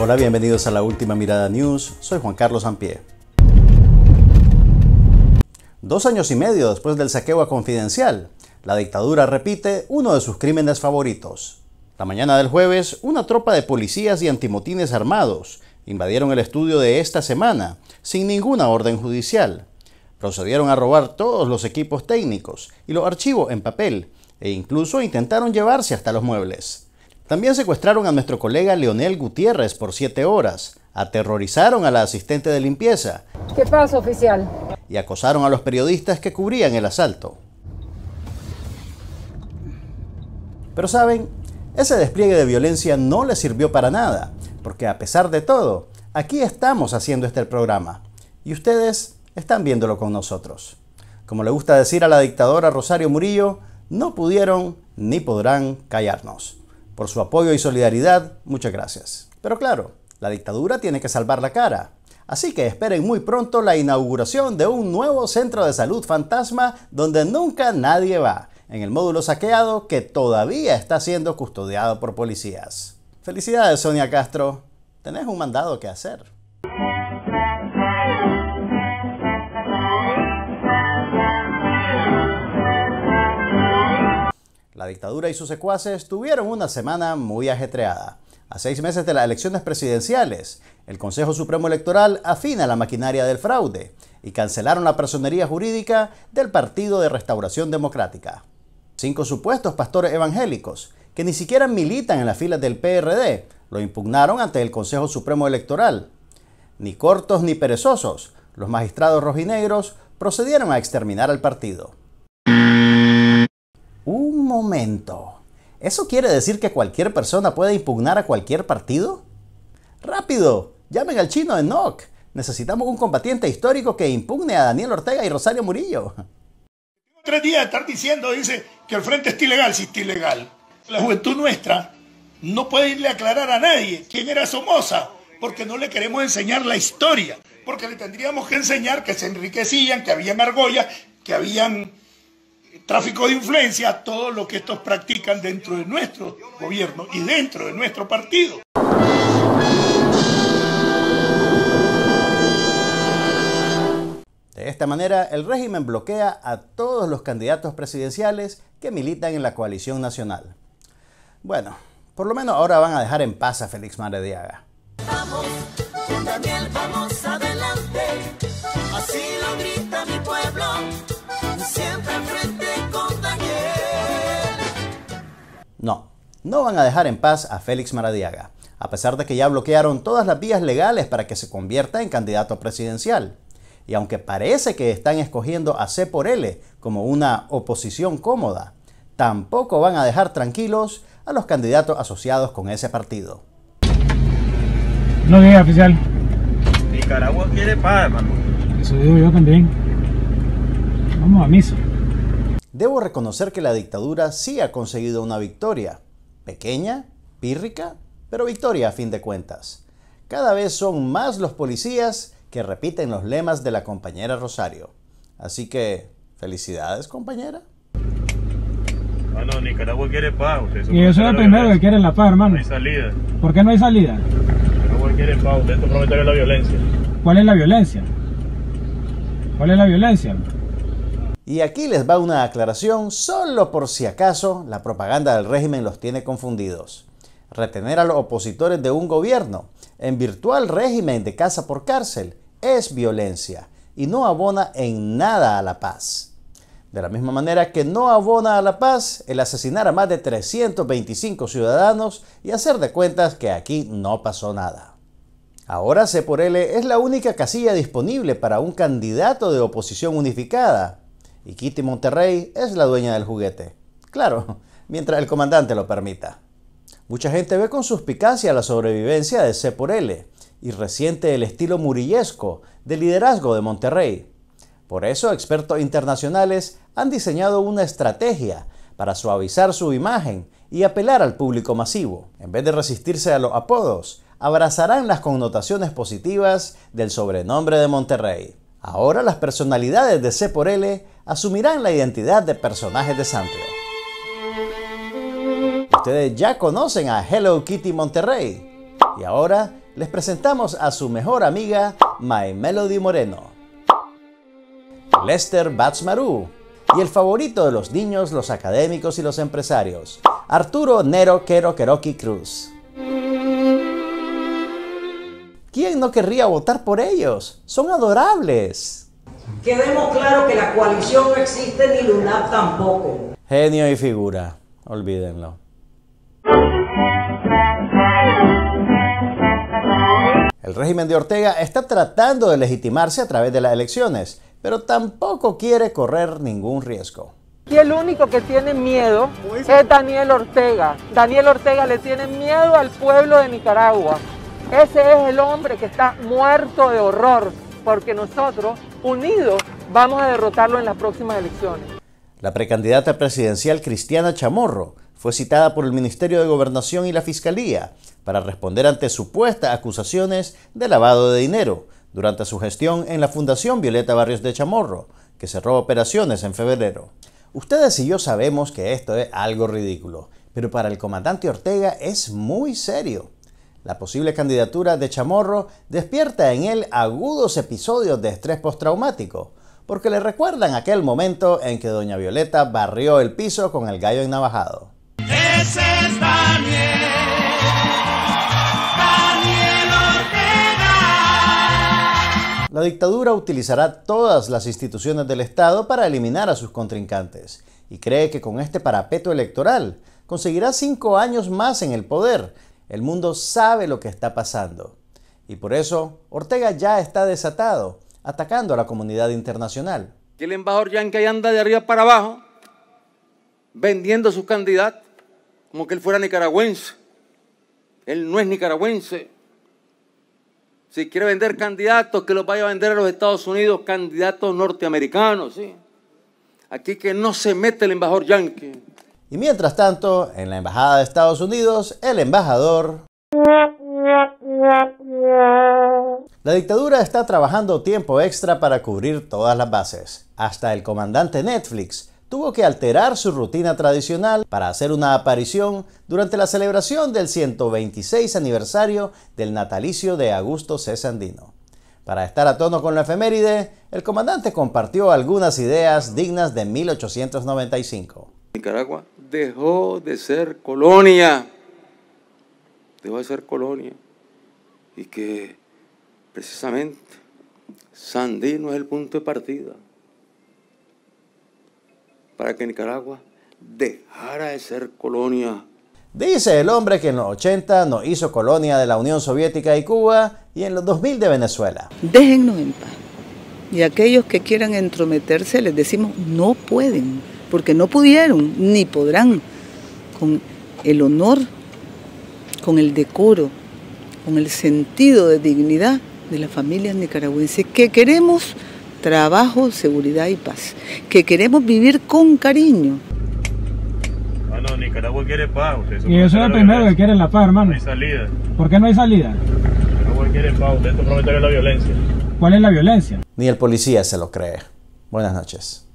Hola, bienvenidos a la última mirada news. Soy Juan Carlos Ampie. Dos años y medio después del saqueo a Confidencial, la dictadura repite uno de sus crímenes favoritos. La mañana del jueves, una tropa de policías y antimotines armados invadieron el estudio de esta semana sin ninguna orden judicial. Procedieron a robar todos los equipos técnicos y los archivos en papel e incluso intentaron llevarse hasta los muebles. También secuestraron a nuestro colega Leonel Gutiérrez por siete horas, aterrorizaron a la asistente de limpieza. ¿Qué pasa, oficial? Y acosaron a los periodistas que cubrían el asalto. Pero saben, ese despliegue de violencia no les sirvió para nada, porque a pesar de todo, aquí estamos haciendo este programa y ustedes están viéndolo con nosotros. Como le gusta decir a la dictadora Rosario Murillo, no pudieron ni podrán callarnos por su apoyo y solidaridad. Muchas gracias. Pero claro, la dictadura tiene que salvar la cara. Así que esperen muy pronto la inauguración de un nuevo centro de salud fantasma donde nunca nadie va, en el módulo saqueado que todavía está siendo custodiado por policías. Felicidades, Sonia Castro. Tenés un mandado que hacer. La dictadura y sus secuaces tuvieron una semana muy ajetreada. A seis meses de las elecciones presidenciales, el Consejo Supremo Electoral afina la maquinaria del fraude y cancelaron la personería jurídica del Partido de Restauración Democrática. Cinco supuestos pastores evangélicos, que ni siquiera militan en las filas del PRD, lo impugnaron ante el Consejo Supremo Electoral. Ni cortos ni perezosos, los magistrados rojinegros procedieron a exterminar al partido momento. ¿Eso quiere decir que cualquier persona puede impugnar a cualquier partido? ¡Rápido! Llamen al chino NOC Necesitamos un combatiente histórico que impugne a Daniel Ortega y Rosario Murillo. Tres días de estar diciendo, dice, que el frente es ilegal, si es ilegal. La juventud nuestra no puede irle a aclarar a nadie quién era Somoza, porque no le queremos enseñar la historia, porque le tendríamos que enseñar que se enriquecían, que habían argollas, que habían tráfico de influencia todo lo que estos practican dentro de nuestro gobierno y dentro de nuestro partido. De esta manera, el régimen bloquea a todos los candidatos presidenciales que militan en la coalición nacional. Bueno, por lo menos ahora van a dejar en paz a Félix Marediaga. Vamos, vamos adelante, así lo No, no van a dejar en paz a Félix Maradiaga, a pesar de que ya bloquearon todas las vías legales para que se convierta en candidato presidencial. Y aunque parece que están escogiendo a C por L como una oposición cómoda, tampoco van a dejar tranquilos a los candidatos asociados con ese partido. No diga, oficial. Nicaragua quiere paz, hermano. Eso digo yo también. Vamos a misa debo reconocer que la dictadura sí ha conseguido una victoria, pequeña, pírrica, pero victoria a fin de cuentas. Cada vez son más los policías que repiten los lemas de la compañera Rosario. Así que, felicidades compañera. Ah, Nicaragua quiere paz. y eso es lo primero que quiere la paz, hermano. No hay salida. ¿Por qué no hay salida? Nicaragua quiere paz. que prometió la violencia. ¿Cuál es la violencia? ¿Cuál es la violencia? Y aquí les va una aclaración solo por si acaso la propaganda del régimen los tiene confundidos. Retener a los opositores de un gobierno en virtual régimen de casa por cárcel es violencia y no abona en nada a la paz. De la misma manera que no abona a la paz el asesinar a más de 325 ciudadanos y hacer de cuentas que aquí no pasó nada. Ahora C por L es la única casilla disponible para un candidato de oposición unificada, y Kitty Monterrey es la dueña del juguete. Claro, mientras el comandante lo permita. Mucha gente ve con suspicacia la sobrevivencia de C por L y resiente el estilo murillesco de liderazgo de Monterrey. Por eso, expertos internacionales han diseñado una estrategia para suavizar su imagen y apelar al público masivo. En vez de resistirse a los apodos, abrazarán las connotaciones positivas del sobrenombre de Monterrey. Ahora las personalidades de C por L asumirán la identidad de personajes de Sanrio. Ustedes ya conocen a Hello Kitty Monterrey y ahora les presentamos a su mejor amiga My Melody Moreno. Lester batsmaru y el favorito de los niños, los académicos y los empresarios, Arturo Nero Quero Queroqui Cruz. ¿Quién no querría votar por ellos? Son adorables. Quedemos claro que la coalición no existe ni LUNAP tampoco. Genio y figura, olvídenlo. El régimen de Ortega está tratando de legitimarse a través de las elecciones, pero tampoco quiere correr ningún riesgo. Y el único que tiene miedo es Daniel Ortega. Daniel Ortega le tiene miedo al pueblo de Nicaragua. Ese es el hombre que está muerto de horror, porque nosotros unidos vamos a derrotarlo en las próximas elecciones. La precandidata presidencial Cristiana Chamorro fue citada por el Ministerio de Gobernación y la Fiscalía para responder ante supuestas acusaciones de lavado de dinero durante su gestión en la Fundación Violeta Barrios de Chamorro, que cerró operaciones en febrero. Ustedes y yo sabemos que esto es algo ridículo, pero para el comandante Ortega es muy serio. La posible candidatura de Chamorro despierta en él agudos episodios de estrés postraumático, porque le recuerdan aquel momento en que Doña Violeta barrió el piso con el gallo en navajado. la dictadura utilizará todas las instituciones del Estado para eliminar a sus contrincantes y cree que con este parapeto electoral conseguirá cinco años más en el poder el mundo sabe lo que está pasando. Y por eso Ortega ya está desatado, atacando a la comunidad internacional. El embajador Yankee anda de arriba para abajo, vendiendo a sus candidatos, como que él fuera nicaragüense. Él no es nicaragüense. Si quiere vender candidatos, que los vaya a vender a los Estados Unidos, candidatos norteamericanos. ¿sí? Aquí que no se mete el embajador Yankee. Y mientras tanto, en la Embajada de Estados Unidos, el embajador... La dictadura está trabajando tiempo extra para cubrir todas las bases. Hasta el comandante Netflix tuvo que alterar su rutina tradicional para hacer una aparición durante la celebración del 126 aniversario del natalicio de Augusto C. Sandino. Para estar a tono con la efeméride, el comandante compartió algunas ideas dignas de 1895. Nicaragua dejó de ser colonia, dejó de ser colonia, y que precisamente Sandino es el punto de partida para que Nicaragua dejara de ser colonia. Dice el hombre que en los 80 nos hizo colonia de la Unión Soviética y Cuba y en los 2000 de Venezuela. Déjennos en paz. Y aquellos que quieran entrometerse les decimos no pueden porque no pudieron ni podrán con el honor, con el decoro, con el sentido de dignidad de las familias nicaragüenses que queremos trabajo, seguridad y paz, que queremos vivir con cariño. Bueno, ah, Nicaragua quiere paz. Usted, y eso es el primero que quiere la paz, hermano. No hay salida. ¿Por qué no hay salida? Nicaragua quiere paz, usted promete la violencia. ¿Cuál es la violencia? Ni el policía se lo cree. Buenas noches.